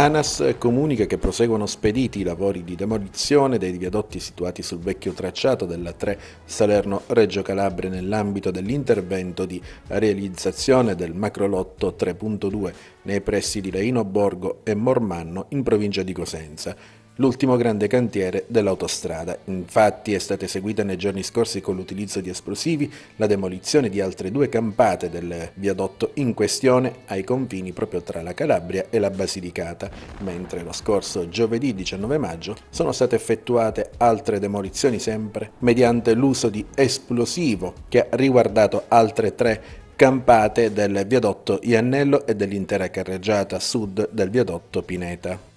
ANAS comunica che proseguono spediti i lavori di demolizione dei viadotti situati sul vecchio tracciato della 3 Salerno-Reggio Calabria nell'ambito dell'intervento di realizzazione del macrolotto 3.2 nei pressi di Reino Borgo e Mormanno in provincia di Cosenza l'ultimo grande cantiere dell'autostrada. Infatti è stata eseguita nei giorni scorsi con l'utilizzo di esplosivi la demolizione di altre due campate del viadotto in questione ai confini proprio tra la Calabria e la Basilicata, mentre lo scorso giovedì 19 maggio sono state effettuate altre demolizioni sempre mediante l'uso di esplosivo che ha riguardato altre tre campate del viadotto Iannello e dell'intera carreggiata sud del viadotto Pineta.